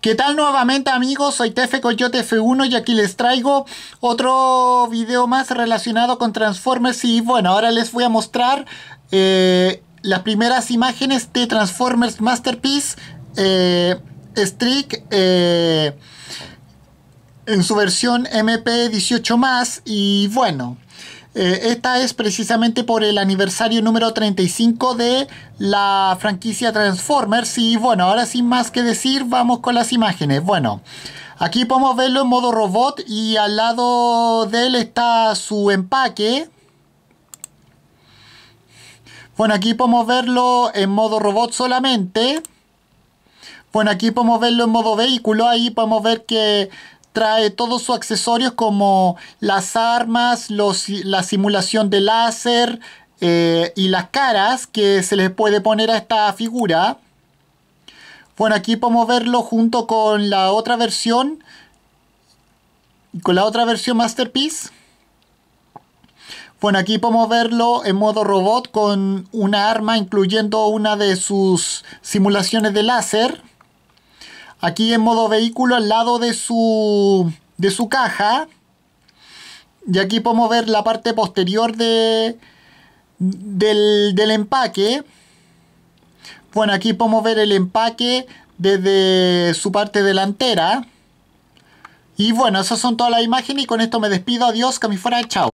¿Qué tal nuevamente amigos? Soy Tefe Coyote F1 y aquí les traigo otro video más relacionado con Transformers y bueno, ahora les voy a mostrar eh, las primeras imágenes de Transformers Masterpiece eh, Streak eh, en su versión MP18 ⁇ y bueno... Eh, esta es precisamente por el aniversario número 35 de la franquicia Transformers. Y bueno, ahora sin más que decir, vamos con las imágenes. Bueno, aquí podemos verlo en modo robot y al lado de él está su empaque. Bueno, aquí podemos verlo en modo robot solamente. Bueno, aquí podemos verlo en modo vehículo. Ahí podemos ver que trae todos sus accesorios como las armas, la simulación de láser eh, y las caras que se les puede poner a esta figura. Bueno, aquí podemos verlo junto con la otra versión, con la otra versión Masterpiece. Bueno, aquí podemos verlo en modo robot con una arma incluyendo una de sus simulaciones de láser aquí en modo vehículo al lado de su, caja. Y aquí podemos ver la parte posterior de, del, empaque. Bueno, aquí podemos ver el empaque desde su parte delantera. Y bueno, esas son todas las imágenes y con esto me despido. Adiós, que chao.